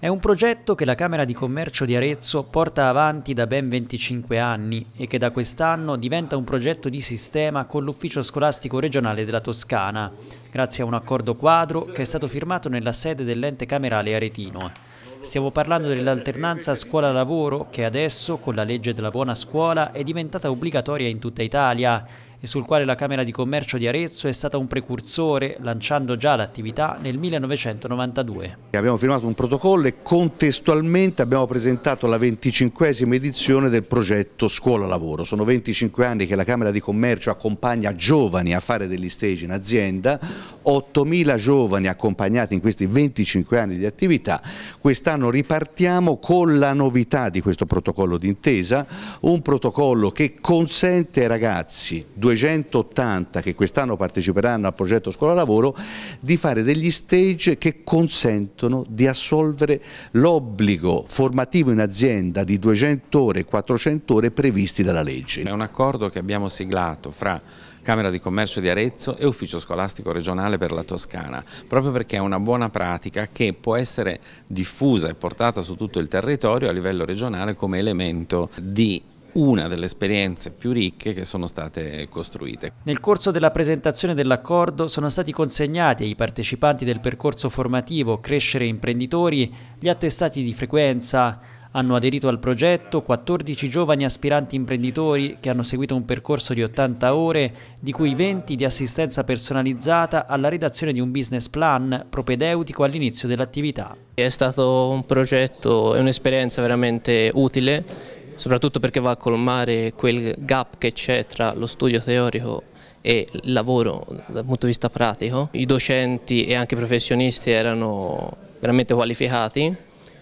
È un progetto che la Camera di Commercio di Arezzo porta avanti da ben 25 anni e che da quest'anno diventa un progetto di sistema con l'Ufficio Scolastico Regionale della Toscana, grazie a un accordo quadro che è stato firmato nella sede dell'ente camerale aretino. Stiamo parlando dell'alternanza scuola-lavoro che adesso, con la legge della buona scuola, è diventata obbligatoria in tutta Italia e sul quale la Camera di Commercio di Arezzo è stata un precursore, lanciando già l'attività nel 1992. Abbiamo firmato un protocollo e contestualmente abbiamo presentato la 25esima edizione del progetto Scuola Lavoro. Sono 25 anni che la Camera di Commercio accompagna giovani a fare degli stage in azienda, 8.000 giovani accompagnati in questi 25 anni di attività. Quest'anno ripartiamo con la novità di questo protocollo d'intesa, un protocollo che consente ai ragazzi due 280 che quest'anno parteciperanno al progetto Scuola Lavoro di fare degli stage che consentono di assolvere l'obbligo formativo in azienda di 200 ore e 400 ore previsti dalla legge. È un accordo che abbiamo siglato fra Camera di Commercio di Arezzo e Ufficio Scolastico Regionale per la Toscana, proprio perché è una buona pratica che può essere diffusa e portata su tutto il territorio a livello regionale come elemento di una delle esperienze più ricche che sono state costruite. Nel corso della presentazione dell'accordo sono stati consegnati ai partecipanti del percorso formativo Crescere Imprenditori gli attestati di frequenza. Hanno aderito al progetto 14 giovani aspiranti imprenditori che hanno seguito un percorso di 80 ore, di cui 20 di assistenza personalizzata alla redazione di un business plan propedeutico all'inizio dell'attività. È stato un progetto e un'esperienza veramente utile soprattutto perché va a colmare quel gap che c'è tra lo studio teorico e il lavoro dal punto di vista pratico. I docenti e anche i professionisti erano veramente qualificati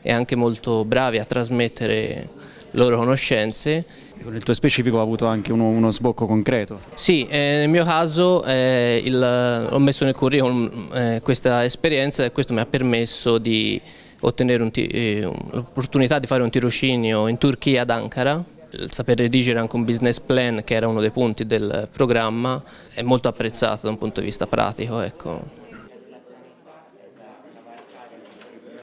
e anche molto bravi a trasmettere le loro conoscenze. Con il tuo specifico ha avuto anche uno, uno sbocco concreto? Sì, eh, nel mio caso eh, il, ho messo nel curriculum eh, questa esperienza e questo mi ha permesso di ottenere eh, l'opportunità di fare un tirocinio in Turchia ad Ankara. Il saper redigere anche un business plan, che era uno dei punti del programma, è molto apprezzato da un punto di vista pratico. Ecco.